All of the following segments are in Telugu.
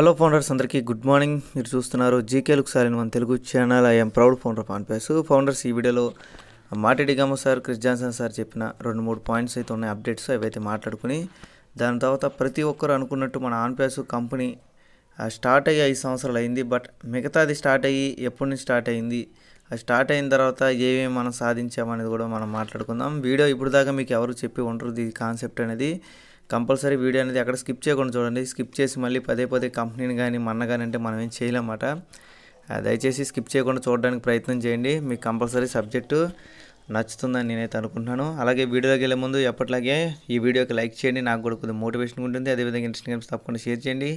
హలో ఫౌండర్స్ అందరికీ గుడ్ మార్నింగ్ మీరు చూస్తున్నారు జీకే లుక్ సార్ మన Telugu channel I'm proud founder పాన్పేస్ ఫౌండర్స్ ఈ వీడియోలో మాటిడిగామో సార్ క్రిస్ జాన్సన్ సార్ చెప్పిన రెండు మూడు పాయింట్స్ అయితే ఉన్నాయి అప్డేట్స్ అవైతే మాట్లాడుకుని దాని తర్వాత ప్రతి ఒక్కరు అనుకున్నట్టు మన ఆన్పేస్ కంపెనీ స్టార్ట్ అయ్యి ఐదు సంవత్సరాలు అయింది బట్ మిగతాది స్టార్ట్ అయ్యి ఎప్పటి నుంచి స్టార్ట్ అయింది అది స్టార్ట్ అయిన తర్వాత ఏమేమి మనం సాధించామనేది కూడా మనం మాట్లాడుకుందాం వీడియో ఇప్పుడు దాకా మీకు ఎవరు చెప్పి ఉండరు ఈ కాన్సెప్ట్ అనేది కంపల్సరీ వీడియో అనేది అక్కడ స్కిప్ చేయకుండా చూడండి స్కిప్ చేసి మళ్ళీ పదే పదే కంపెనీని కానీ మన కానీ అంటే మనం ఏం చేయలేమాట దయచేసి స్కిప్ చేయకుండా చూడడానికి ప్రయత్నం చేయండి మీకు కంపల్సరీ సబ్జెక్టు నచ్చుతుందని నేనైతే అనుకుంటున్నాను అలాగే వీడియోలోకి వెళ్ళే ముందు ఎప్పటిలాగే ఈ వీడియోకి లైక్ చేయండి నాకు కూడా కొద్దిగా మోటివేషన్ ఉంటుంది అదేవిధంగా ఇంట్రెస్టింగ్ గేమ్స్ తప్పకుండా షేర్ చేయండి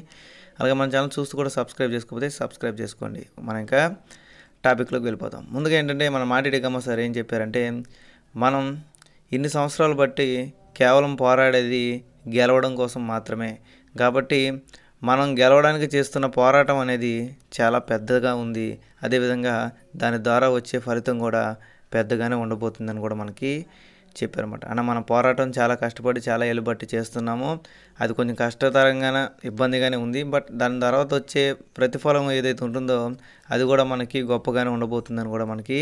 అలాగే మన ఛానల్ చూస్తూ కూడా సబ్స్క్రైబ్ చేసుకోకపోతే సబ్స్క్రైబ్ చేసుకోండి మనం ఇంకా టాపిక్లోకి వెళ్ళిపోతాం ముందుగా ఏంటంటే మన మాటిడికమ్మ సార్ ఏం చెప్పారంటే మనం ఇన్ని సంవత్సరాలు బట్టి కేవలం పోరాడేది గెలవడం కోసం మాత్రమే కాబట్టి మనం గెలవడానికి చేస్తున్న పోరాటం అనేది చాలా పెద్దగా ఉంది అదేవిధంగా దాని ద్వారా వచ్చే ఫలితం కూడా పెద్దగానే ఉండబోతుందని కూడా మనకి చెప్పారన్నమాట అన్న మన పోరాటం చాలా కష్టపడి చాలా ఎలుబట్టి చేస్తున్నాము అది కొంచెం కష్టతరంగానే ఇబ్బందిగానే ఉంది బట్ దాని తర్వాత వచ్చే ప్రతిఫలం ఏదైతే ఉంటుందో అది కూడా మనకి గొప్పగానే ఉండబోతుందని కూడా మనకి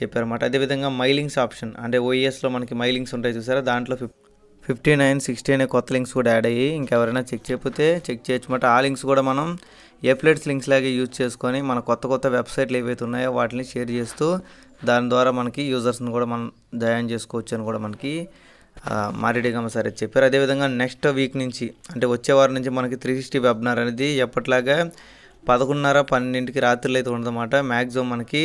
చెప్పారన్నమాట అదేవిధంగా మైలింగ్స్ ఆప్షన్ అంటే ఓఈఎస్లో మనకి మైలింగ్స్ ఉంటాయి చూసారా దాంట్లో ఫిఫ్ ఫిఫ్టీ నైన్ సిక్స్టీ అనే కొత్త లింక్స్ కూడా యాడ్ అయ్యి ఇంకెవరైనా చెక్ చేయకపోతే చెక్ చేయొచ్చు మాట ఆ లింక్స్ కూడా మనం ఎఫ్లెట్స్ లింక్స్ లాగే యూజ్ చేసుకొని మన కొత్త కొత్త వెబ్సైట్లు ఏవైతే ఉన్నాయో వాటిని షేర్ చేస్తూ దాని ద్వారా మనకి యూజర్స్ని కూడా మనం జాయిన్ చేసుకోవచ్చు అని కూడా మనకి మారేడిగా సరే చెప్పారు అదేవిధంగా నెక్స్ట్ వీక్ నుంచి అంటే వచ్చే వారం నుంచి మనకి త్రీ సిక్స్టీ వెబ్నార్ అనేది ఎప్పటిలాగా పదకొండున్నర పన్నెండింటికి రాత్రులు అయితే ఉండదన్నమాట మ్యాక్సిమం మనకి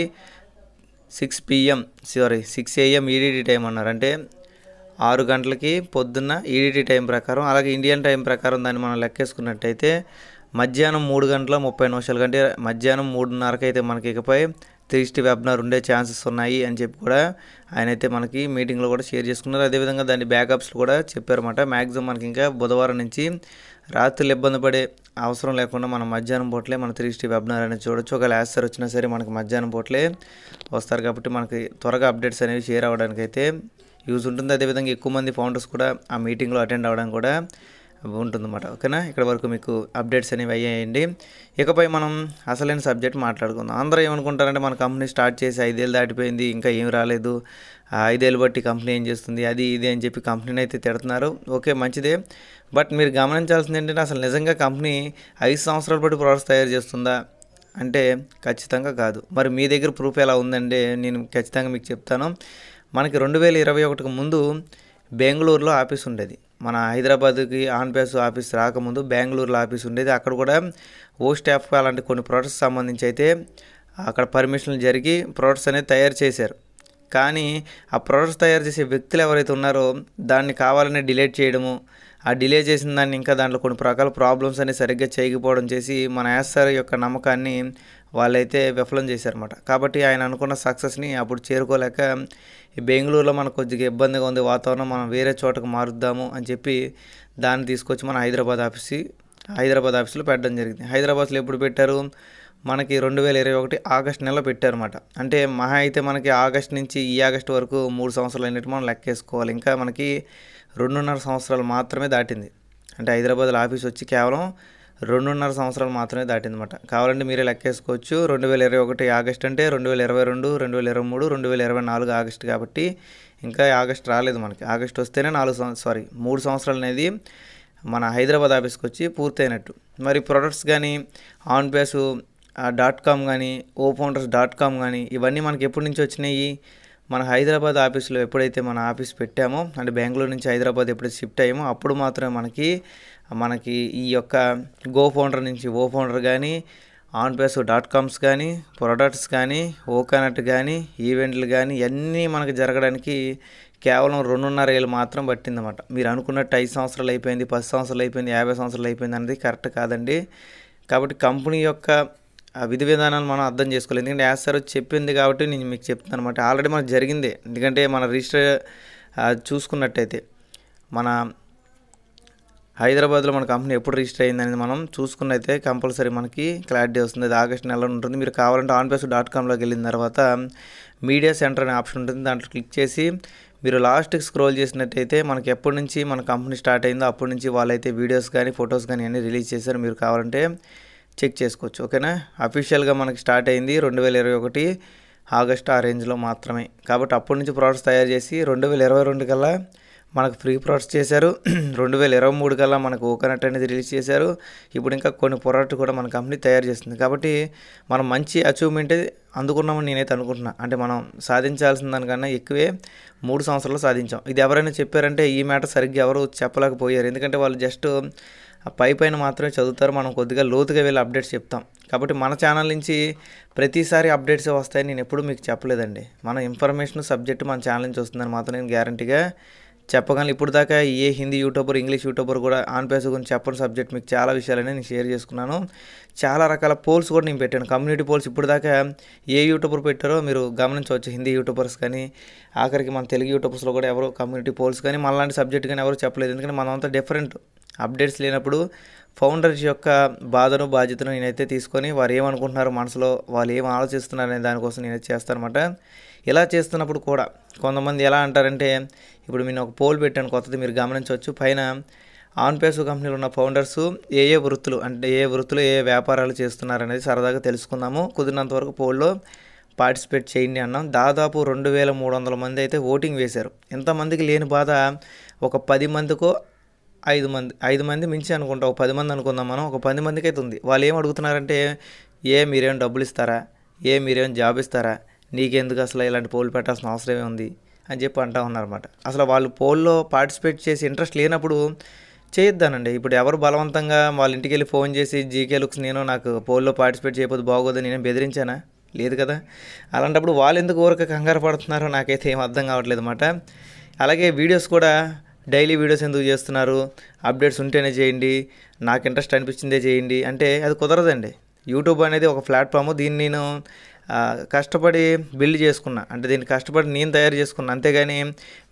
six PM sorry six AM ఈడీడీ టైం అన్నారు అంటే ఆరు గంటలకి పొద్దున్న ఈడీటీ e టైం ప్రకారం అలాగే ఇండియన్ టైం ప్రకారం దాన్ని మనం లెక్కేసుకున్నట్టయితే మధ్యాహ్నం మూడు గంటల ముప్పై నిమిషాలు కంటే మధ్యాహ్నం మూడున్నరకు అయితే మనకి ఇకపై త్రీ వెబ్నార్ ఉండే ఛాన్సెస్ ఉన్నాయి అని చెప్పి కూడా ఆయన అయితే మనకి మీటింగ్లో కూడా షేర్ చేసుకున్నారు అదేవిధంగా దాని బ్యాకప్స్లు కూడా చెప్పారన్నమాట మ్యాక్సిమం మనకి ఇంకా బుధవారం నుంచి రాత్రులు ఇబ్బంది పడే అవసరం లేకుండా మనం మధ్యాహ్నం పూటలే మన త్రీ స్టీ వెబినార్ అనేది చూడొచ్చు ఒక లాస్టర్ వచ్చినా సరే మనకి మధ్యాహ్నం పూటలే వస్తారు కాబట్టి మనకి త్వరగా అప్డేట్స్ అనేవి షేర్ అవ్వడానికైతే యూజ్ ఉంటుంది అదేవిధంగా ఎక్కువ మంది ఫౌండర్స్ కూడా ఆ మీటింగ్లో అటెండ్ అవ్వడం కూడా ఉంటుందన్నమాట ఓకేనా ఇక్కడ వరకు మీకు అప్డేట్స్ అనేవి అయ్యాయండి ఇకపై మనం అసలైన సబ్జెక్ట్ మాట్లాడుకుందాం అందరూ ఏమనుకుంటారంటే మన కంపెనీ స్టార్ట్ చేసి ఐదేళ్ళు దాటిపోయింది ఇంకా ఏం రాలేదు ఐదేళ్ళు బట్టి కంపెనీ ఏం చేస్తుంది అది ఇది అని చెప్పి కంపెనీని అయితే తిడుతున్నారు ఓకే మంచిదే బట్ మీరు గమనించాల్సింది ఏంటంటే అసలు నిజంగా కంపెనీ ఐదు సంవత్సరాల పాటు ప్రోడక్ట్స్ తయారు చేస్తుందా అంటే ఖచ్చితంగా కాదు మరి మీ దగ్గర ప్రూఫ్ ఎలా ఉందంటే నేను ఖచ్చితంగా మీకు చెప్తాను మనకి రెండు వేల ఇరవై ఒకటికి ముందు బెంగళూరులో ఆఫీస్ ఉండేది మన హైదరాబాద్కి ఆన్ బేస్ ఆఫీస్ రాకముందు బెంగళూరులో ఆఫీస్ ఉండేది అక్కడ కూడా ఓ స్టాఫ్ అలాంటి కొన్ని ప్రోడక్ట్స్ సంబంధించి అయితే అక్కడ పర్మిషన్లు జరిగి ప్రోడక్ట్స్ అనేది తయారు చేశారు కానీ ఆ ప్రోడక్ట్స్ తయారు చేసే వ్యక్తులు ఎవరైతే ఉన్నారో దాన్ని కావాలని డిలేట్ చేయడము ఆ డిలే చేసిన దాన్ని ఇంకా దాంట్లో కొన్ని రకాల ప్రాబ్లమ్స్ అన్ని సరిగ్గా చేయకపోవడం చేసి మన యాస్సార్ యొక్క నమ్మకాన్ని వాళ్ళైతే విఫలం చేశారన్నమాట కాబట్టి ఆయన అనుకున్న సక్సెస్ని అప్పుడు చేరుకోలేక బెంగళూరులో మనకు కొద్దిగా ఇబ్బందిగా ఉంది వాతావరణం మనం వేరే చోటకు మారుద్దాము అని చెప్పి దాన్ని తీసుకొచ్చి మన హైదరాబాద్ ఆఫీస్కి హైదరాబాద్ ఆఫీస్లో పెట్టడం జరిగింది హైదరాబాద్లో ఎప్పుడు పెట్టారు మనకి రెండు వేల ఇరవై ఒకటి ఆగస్ట్ నెలలో పెట్టారన్నమాట అంటే మహా అయితే మనకి ఆగస్ట్ నుంచి ఈ ఆగస్ట్ వరకు మూడు సంవత్సరాలు అనేటి మనం లెక్కేసుకోవాలి ఇంకా మనకి రెండున్నర సంవత్సరాలు మాత్రమే దాటింది అంటే హైదరాబాద్లో ఆఫీస్ వచ్చి కేవలం రెండున్నర సంవత్సరాలు మాత్రమే దాటింది అనమాట కావాలంటే మీరే లెక్కేసుకోవచ్చు రెండు వేల ఇరవై ఒకటి ఆగస్ట్ అంటే రెండు వేల ఇరవై రెండు రెండు వేల ఇరవై మూడు రెండు వేల ఇరవై నాలుగు ఆగస్ట్ కాబట్టి ఇంకా ఆగస్ట్ రాలేదు మనకి ఆగస్ట్ వస్తేనే నాలుగు సంవత్సరం సారీ మూడు సంవత్సరాలు అనేది మన హైదరాబాద్ ఆఫీస్కి వచ్చి పూర్తయినట్టు మరి ప్రొడక్ట్స్ కానీ ఆన్ బేసు డాట్ కామ్ కానీ ఓ ఫౌండర్స్ డాట్ కామ్ కానీ ఇవన్నీ మనకి ఎప్పటి నుంచి వచ్చినాయి మన హైదరాబాద్ ఆఫీస్లో ఎప్పుడైతే మన ఆఫీస్ పెట్టామో అంటే బెంగళూరు నుంచి హైదరాబాద్ ఎప్పుడైతే షిఫ్ట్ అయ్యామో అప్పుడు మాత్రమే మనకి మనకి ఈ యొక్క గో ఫౌండర్ నుంచి ఓ ఫౌండర్ కానీ ఆన్ పేస్ డాట్ కామ్స్ కానీ ప్రొడక్ట్స్ కానీ ఓకానట్ కానీ ఈవెంట్లు కానీ అన్నీ మనకు జరగడానికి కేవలం రెండున్నర ఏళ్ళు మాత్రం పట్టిందన్నమాట మీరు అనుకున్నట్టు ఐదు సంవత్సరాలు అయిపోయింది పది సంవత్సరాలు అయిపోయింది యాభై సంవత్సరాలు అయిపోయింది అనేది కరెక్ట్ కాదండి కాబట్టి కంపెనీ యొక్క ఆ విధి విధానాలు మనం అర్థం చేసుకోవాలి ఎందుకంటే యాజ్ సార్ చెప్పింది కాబట్టి నేను మీకు చెప్తున్నాను అనమాట ఆల్రెడీ మనకు జరిగిందే ఎందుకంటే మన రిజిస్టర్ చూసుకున్నట్టయితే మన హైదరాబాద్లో మన కంపెనీ ఎప్పుడు రిజిస్టర్ అనేది మనం చూసుకున్నైతే కంపల్సరీ మనకి క్లారిటీ వస్తుంది అది ఆగస్ట్ నెలలో ఉంటుంది మీరు కావాలంటే ఆన్ పేసు డాట్ కామ్లోకి వెళ్ళిన తర్వాత మీడియా సెంటర్ అనే ఆప్షన్ ఉంటుంది దాంట్లో క్లిక్ చేసి మీరు లాస్ట్కి స్క్రోల్ చేసినట్టయితే మనకి ఎప్పటి నుంచి మన కంపెనీ స్టార్ట్ అయిందో అప్పటి నుంచి వాళ్ళైతే వీడియోస్ కానీ ఫొటోస్ కానీ అన్నీ రిలీజ్ చేశారు మీరు కావాలంటే చెక్ చేసుకోవచ్చు ఓకేనా అఫీషియల్గా మనకి స్టార్ట్ అయింది రెండు వేల ఇరవై ఒకటి ఆగస్ట్ ఆ రేంజ్లో మాత్రమే కాబట్టి అప్పటి నుంచి ప్రోడక్ట్స్ తయారు చేసి రెండు వేల ఇరవై రెండు కల్లా మనకు ఫ్రీ ప్రోడక్ట్స్ చేశారు రెండు వేల ఇరవై మూడు కల్లా మనకు కోకోనట్ అనేది రిలీజ్ చేశారు ఇప్పుడు ఇంకా కొన్ని ప్రోడక్ట్ కూడా మన కంపెనీ తయారు చేస్తుంది కాబట్టి మనం మంచి అచీవ్మెంట్ అందుకున్నామని నేనైతే అనుకుంటున్నాను అంటే మనం సాధించాల్సిన దానికన్నా ఎక్కువే మూడు సంవత్సరాలు సాధించాం ఇది ఎవరైనా చెప్పారంటే ఈ మ్యాటర్ సరిగ్గా ఎవరు చెప్పలేకపోయారు ఎందుకంటే వాళ్ళు జస్ట్ ఆ పై పైన మాత్రమే చదువుతారు మనం కొద్దిగా లోతుగా వెళ్ళి అప్డేట్స్ చెప్తాం కాబట్టి మన ఛానల్ నుంచి ప్రతిసారి అప్డేట్స్ వస్తాయని నేను ఎప్పుడూ మీకు చెప్పలేదండి మన ఇన్ఫర్మేషన్ సబ్జెక్టు మన ఛానల్ నుంచి వస్తుందని మాత్రం నేను గ్యారంటీగా చెప్పగలను ఇప్పుడు దాకా ఏ హిందీ యూట్యూబర్ ఇంగ్లీష్ యూట్యూబర్ కూడా ఆన్ పేస్ గురించి చెప్పని సబ్జెక్ట్ మీకు చాలా విషయాలని నేను షేర్ చేసుకున్నాను చాలా రకాల పోల్స్ కూడా నేను పెట్టాను కమ్యూనిటీ పోల్స్ ఇప్పుడు దాకా ఏ యూట్యూబర్ పెట్టారో మీరు గమనించవచ్చు హిందీ యూట్యూబర్స్ కానీ ఆఖరికి మన తెలుగు యూట్యూబర్స్లో కూడా ఎవరో కమ్యూనిటీ పోల్స్ కానీ మనలాంటి సబ్జెక్ట్ కానీ ఎవరు చెప్పలేదు ఎందుకంటే మనమంతా డిఫరెంట్ అప్డేట్స్ లేనప్పుడు ఫౌండర్స్ యొక్క బాధను బాధ్యతను నేనైతే తీసుకొని వారు ఏమనుకుంటున్నారు మనసులో వాళ్ళు ఏం ఆలోచిస్తున్నారు అనే దానికోసం నేను చేస్తానమాట ఇలా చేస్తున్నప్పుడు కూడా కొంతమంది ఎలా అంటారంటే ఇప్పుడు నేను ఒక పోల్ పెట్టాను కొత్తది మీరు గమనించవచ్చు పైన ఆన్పేసు కంపెనీలు ఉన్న ఫౌండర్స్ ఏ ఏ వృత్తులు అంటే ఏ వృత్తులు ఏ వ్యాపారాలు చేస్తున్నారనేది సరదాగా తెలుసుకుందాము కుదిరినంత వరకు పోల్లో పార్టిసిపేట్ చేయండి అన్నాం దాదాపు రెండు వేల మూడు వందల మంది అయితే ఓటింగ్ వేశారు ఎంతమందికి లేని బాధ ఒక పది మందికో ఐదు మంది ఐదు మంది మించి అనుకుంటా ఒక పది మంది అనుకుందాం మనం ఒక పది మందికి అయితే ఉంది వాళ్ళు ఏం అడుగుతున్నారంటే ఏ మీరేం డబ్బులు ఇస్తారా ఏ మీరేం జాబ్ ఇస్తారా నీకెందుకు అసలు ఇలాంటి పోల్ పెట్టాల్సిన అవసరం ఉంది అని చెప్పి అంటా ఉన్నారన్నమాట అసలు వాళ్ళు పోల్లో పార్టిసిపేట్ చేసి ఇంట్రెస్ట్ లేనప్పుడు చేయొద్దానండి ఇప్పుడు ఎవరు బలవంతంగా వాళ్ళ ఇంటికి వెళ్ళి ఫోన్ చేసి జీకే లుక్స్ నేను నాకు పోల్లో పార్టిసిపేట్ చేయకపోతే బాగోదు నేను బెదిరించానా లేదు కదా అలాంటప్పుడు వాళ్ళు ఎందుకు ఊరక కంగారు పడుతున్నారో నాకైతే ఏం అర్థం కావట్లేదు అన్నమాట అలాగే వీడియోస్ కూడా డైలీ వీడియోస్ ఎందుకు చేస్తున్నారు అప్డేట్స్ ఉంటేనే చేయండి నాకు ఇంట్రెస్ట్ అనిపించిందే చేయండి అంటే అది కుదరదండి యూట్యూబ్ అనేది ఒక ప్లాట్ఫామ్ దీన్ని నేను కష్టపడి బిల్డ్ చేసుకున్నా అంటే దీన్ని కష్టపడి నేను తయారు చేసుకున్నా అంతేగాని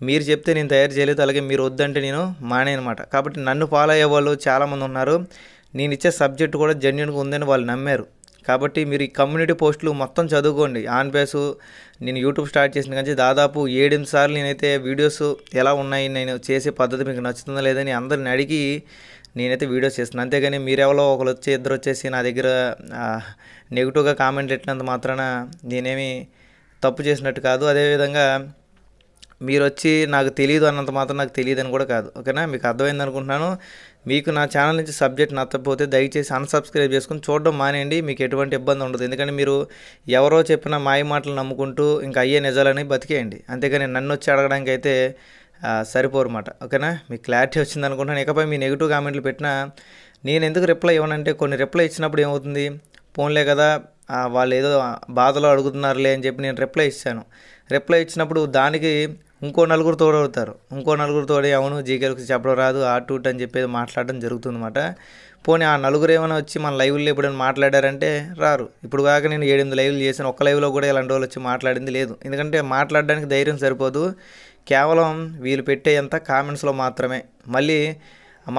మీరు చెప్తే నేను తయారు చేయలేదు అలాగే మీరు వద్దంటే నేను మానే అనమాట కాబట్టి నన్ను ఫాలో అయ్యే వాళ్ళు చాలామంది ఉన్నారు నేను ఇచ్చే సబ్జెక్ట్ కూడా జెన్యున్గా ఉందని వాళ్ళు నమ్మారు కాబట్టి మీరు ఈ కమ్యూనిటీ పోస్టులు మొత్తం చదువుకోండి ఆన్ బేసు నేను యూట్యూబ్ స్టార్ట్ చేసిన కానీ దాదాపు ఏడెనిమిది సార్లు నేనైతే వీడియోస్ ఎలా ఉన్నాయి నేను చేసే పద్ధతి మీకు నచ్చుతుందా లేదని అందరిని అడిగి నేనైతే వీడియోస్ చేస్తున్నాను అంతేగాని మీరెవరో ఒకరు వచ్చి ఇద్దరు వచ్చేసి నా దగ్గర నెగిటివ్గా కామెంట్ పెట్టినంత మాత్రాన నేనేమి తప్పు చేసినట్టు కాదు అదేవిధంగా మీరు వచ్చి నాకు తెలియదు అన్నంత మాత్రం నాకు తెలియదు అని కూడా కాదు ఓకేనా మీకు అర్థమైంది అనుకుంటున్నాను మీకు నా ఛానల్ నుంచి సబ్జెక్ట్ నచ్చకపోతే దయచేసి అన్సబ్స్క్రైబ్ చేసుకుని చూడడం మానేయండి మీకు ఎటువంటి ఇబ్బంది ఉండదు ఎందుకంటే మీరు ఎవరో చెప్పిన మాయ మాటలు నమ్ముకుంటూ ఇంకా అయ్యే నిజాలని బతికేయండి అంతేకాని నన్ను వచ్చి అడగడానికి అయితే సరిపోరు అన్నమాట ఓకేనా మీకు క్లారిటీ వచ్చింది అనుకుంటున్నాను ఇకపై మీ నెగిటివ్ కామెంట్లు పెట్టినా నేను ఎందుకు రిప్లై ఇవ్వనంటే కొన్ని రిప్లై ఇచ్చినప్పుడు ఏమవుతుంది ఫోన్లే కదా వాళ్ళు ఏదో బాధలో అడుగుతున్నారులే అని చెప్పి నేను రిప్లై ఇచ్చాను రిప్లై ఇచ్చినప్పుడు దానికి ఇంకో నలుగురు తోడవుతారు ఇంకో నలుగురు తోడే అవును జీకేలకు చెప్పడం రాదు ఆ టూట్ అని చెప్పేది మాట్లాడడం జరుగుతుందన్నమాట పోనీ ఆ నలుగురు ఏమైనా వచ్చి మన లైవ్లో ఎప్పుడైనా మాట్లాడారంటే రారు ఇప్పుడు కాక నేను ఏడెనిమిది లైవ్లు చేశాను ఒక్క లైవ్లో కూడా ఇలాంటి వాళ్ళు వచ్చి మాట్లాడింది లేదు ఎందుకంటే మాట్లాడడానికి ధైర్యం సరిపోదు కేవలం వీళ్ళు పెట్టే అంత కామెంట్స్లో మాత్రమే మళ్ళీ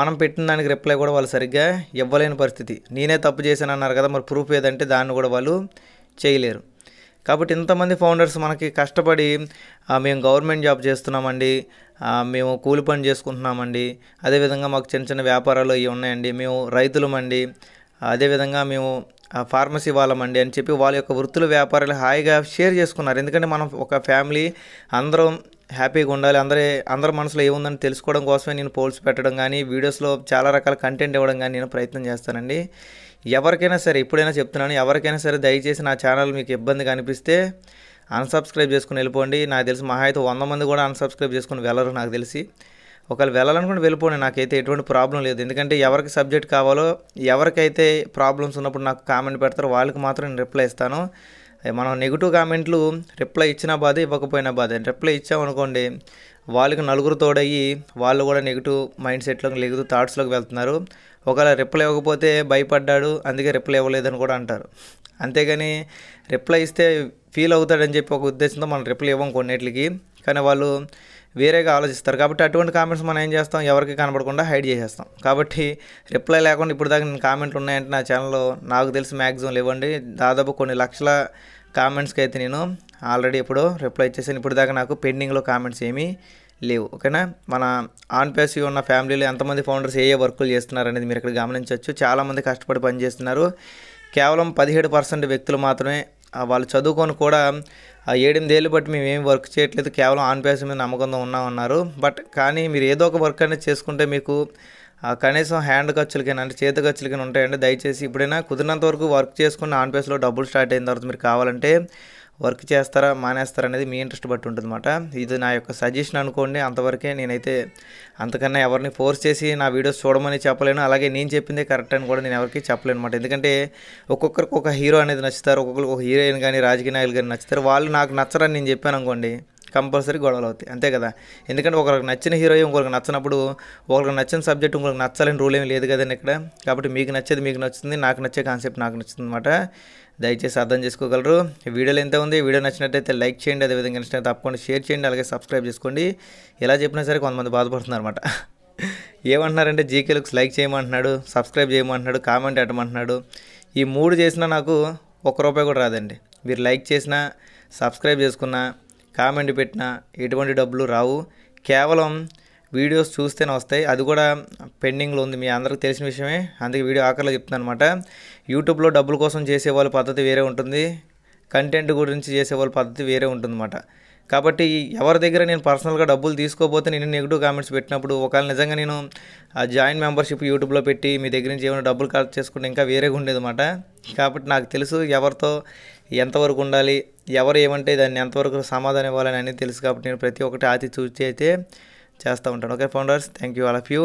మనం పెట్టిన దానికి రిప్లై కూడా వాళ్ళు సరిగ్గా ఇవ్వలేని పరిస్థితి నేనే తప్పు చేశాను అన్నారు కదా మరి ప్రూఫ్ ఏదంటే దాన్ని కూడా వాళ్ళు చేయలేరు కాబట్టి ఇంతమంది ఫౌండర్స్ మనకి కష్టపడి మేము గవర్నమెంట్ జాబ్ చేస్తున్నామండి మేము కూలి పని చేసుకుంటున్నామండి అదేవిధంగా మాకు చిన్న చిన్న వ్యాపారాలు ఇవి ఉన్నాయండి మేము రైతులమండి అదేవిధంగా మేము ఫార్మసీ వాళ్ళమండి అని చెప్పి వాళ్ళ యొక్క వృత్తుల వ్యాపారాలు హాయిగా షేర్ చేసుకున్నారు ఎందుకంటే మనం ఒక ఫ్యామిలీ అందరం హ్యాపీగా ఉండాలి అందరి అందరి మనసులో ఏముందని తెలుసుకోవడం కోసమే నేను పోల్స్ పెట్టడం కానీ వీడియోస్లో చాలా రకాల కంటెంట్ ఇవ్వడం కానీ నేను ప్రయత్నం చేస్తానండి ఎవరికైనా సరే ఎప్పుడైనా చెప్తున్నాను ఎవరికైనా సరే దయచేసి నా ఛానల్ మీకు ఇబ్బందిగా అనిపిస్తే అన్సబ్స్క్రైబ్ చేసుకుని వెళ్ళిపోండి నాకు తెలిసి మహా అయితే వంద మంది కూడా అన్సబ్స్క్రైబ్ చేసుకుని వెళ్ళరు నాకు తెలిసి ఒకవేళ వెళ్ళాలనుకుంటే వెళ్ళిపోండి నాకైతే ఎటువంటి ప్రాబ్లం లేదు ఎందుకంటే ఎవరికి సబ్జెక్ట్ కావాలో ఎవరికైతే ప్రాబ్లమ్స్ ఉన్నప్పుడు నాకు కామెంట్ పెడతారో వాళ్ళకి మాత్రం నేను రిప్లై ఇస్తాను మనం నెగిటివ్ కామెంట్లు రిప్లై ఇచ్చినా బాధ ఇవ్వకపోయినా బాధ రిప్లై ఇచ్చామనుకోండి వాళ్ళకి నలుగురు తోడయ్యి వాళ్ళు కూడా నెగిటివ్ మైండ్ సెట్లోకి నెగిటివ్ థాట్స్లోకి వెళ్తున్నారు ఒకవేళ రిప్లై ఇవ్వకపోతే భయపడ్డాడు అందుకే రిప్లై ఇవ్వలేదని కూడా అంటారు అంతేగాని రిప్లై ఇస్తే ఫీల్ అవుతాడని చెప్పి ఒక ఉద్దేశంతో మనం రిప్లై ఇవ్వం కొన్నిటికి కానీ వాళ్ళు వేరేగా ఆలోచిస్తారు కాబట్టి అటువంటి కామెంట్స్ మనం ఏం చేస్తాం ఎవరికి కనపడకుండా హైడ్ చేసేస్తాం కాబట్టి రిప్లై లేకుండా ఇప్పుడు దాకా నేను కామెంట్లు ఉన్నాయంటే నా ఛానల్లో నాకు తెలిసి మ్యాక్సిమం లేవండి దాదాపు కొన్ని లక్షల కామెంట్స్కి అయితే నేను ఆల్రెడీ ఇప్పుడు రిప్లై ఇచ్చేసాను ఇప్పుడు దాకా నాకు పెండింగ్లో కామెంట్స్ ఏమీ లేవు ఓకేనా మన ఆన్ పేసి ఉన్న ఫ్యామిలీలో ఎంతమంది ఫౌండర్స్ ఏ ఏ వర్కులు చేస్తున్నారు అనేది మీరు ఇక్కడ గమనించవచ్చు చాలామంది కష్టపడి పనిచేస్తున్నారు కేవలం పదిహేడు పర్సెంట్ వ్యక్తులు మాత్రమే వాళ్ళు చదువుకొని కూడా ఏడెనిమిదేళ్ళు బట్టి మేము ఏం వర్క్ చేయట్లేదు కేవలం ఆన్ పేస్ మీద నమ్మకంతో ఉన్నామన్నారు బట్ కానీ మీరు ఏదో ఒక వర్క్ అనేది చేసుకుంటే మీకు కనీసం హ్యాండ్ ఖర్చులకైనా అంటే చేతి ఖర్చులకైనా ఉంటాయండి దయచేసి ఇప్పుడైనా కుదిరినంత వరకు వర్క్ చేసుకుని ఆన్ పేస్లో డబ్బులు స్టార్ట్ అయిన తర్వాత మీరు కావాలంటే వర్క్ చేస్తారా మానేస్తారా అనేది మీ ఇంట్రెస్ట్ బట్టి ఉంటుంది అనమాట ఇది నా యొక్క సజెషన్ అనుకోండి అంతవరకే నేనైతే అంతకన్నా ఎవరిని ఫోర్స్ చేసి నా వీడియోస్ చూడమని చెప్పలేను అలాగే నేను చెప్పిందే కరెక్ట్ అని కూడా నేను ఎవరికి చెప్పలేను అనమాట ఎందుకంటే ఒక్కొక్కరికి ఒక హీరో అనేది నచ్చుతారు ఒక్కొక్కరికి ఒక హీరోయిన్ కానీ రాజకీయ నాయకులు కానీ నచ్చుతారు వాళ్ళు నాకు నచ్చరని నేను చెప్పాను అనుకోండి కంపల్సరీ గొడవలు అవుతాయి అంతే కదా ఎందుకంటే ఒకరికి నచ్చిన హీరో ఇంకొకరికి నచ్చినప్పుడు ఒకరికి నచ్చిన సబ్జెక్ట్ ఇంకొకరికి నచ్చాలని రూల్ ఏమి లేదు కదండి ఇక్కడ కాబట్టి మీకు నచ్చేది మీకు నచ్చుతుంది నాకు నచ్చే కాన్సెప్ట్ నాకు నచ్చుతుంది అనమాట దయచేసి అర్థం చేసుకోగలరు వీడియోలో ఎంత ఉంది వీడియో నచ్చినట్టయితే లైక్ చేయండి అదేవిధంగా నచ్చినట్టు తప్పకుండా షేర్ చేయండి అలాగే సబ్స్క్రైబ్ చేసుకోండి ఎలా చెప్పినా సరే కొంతమంది బాధపడుతున్నారు అనమాట ఏమంటున్నారంటే జీకే లుక్స్ లైక్ చేయమంటున్నాడు సబ్స్క్రైబ్ చేయమంటున్నాడు కామెంట్ పెట్టమంటున్నాడు ఈ మూడు చేసినా నాకు ఒక్క రూపాయి కూడా రాదండి మీరు లైక్ చేసినా సబ్స్క్రైబ్ చేసుకున్నా కామెంట్ పెట్టినా ఎటువంటి డబ్బులు రావు కేవలం వీడియోస్ చూస్తేనే వస్తాయి అది కూడా పెండింగ్లో ఉంది మీ అందరికి తెలిసిన విషయమే అందుకే వీడియో ఆఖరిలో చెప్తున్నా అనమాట యూట్యూబ్లో డబ్బుల కోసం చేసే వాళ్ళ పద్ధతి వేరే ఉంటుంది కంటెంట్ గురించి చేసే వాళ్ళ పద్ధతి వేరే ఉంటుందన్నమాట కాబట్టి ఎవరి దగ్గర నేను పర్సనల్గా డబ్బులు తీసుకోబోతే నేను నెగిటివ్ కామెంట్స్ పెట్టినప్పుడు ఒకవేళ నిజంగా నేను ఆ జాయింట్ మెంబర్షిప్ యూట్యూబ్లో పెట్టి మీ దగ్గర నుంచి ఏమైనా డబ్బులు కలెక్ట్ చేసుకుంటే ఇంకా వేరేగా ఉండేదన్నమాట కాబట్టి నాకు తెలుసు ఎవరితో ఎంతవరకు ఉండాలి ఎవరు ఏమంటే దాన్ని ఎంతవరకు సమాధానం ఇవ్వాలని అనేది తెలుసు కాబట్టి నేను ప్రతి ఒక్కటి ఆతి చూసి అయితే చేస్తూ ఉంటాను okay founders thank you all of you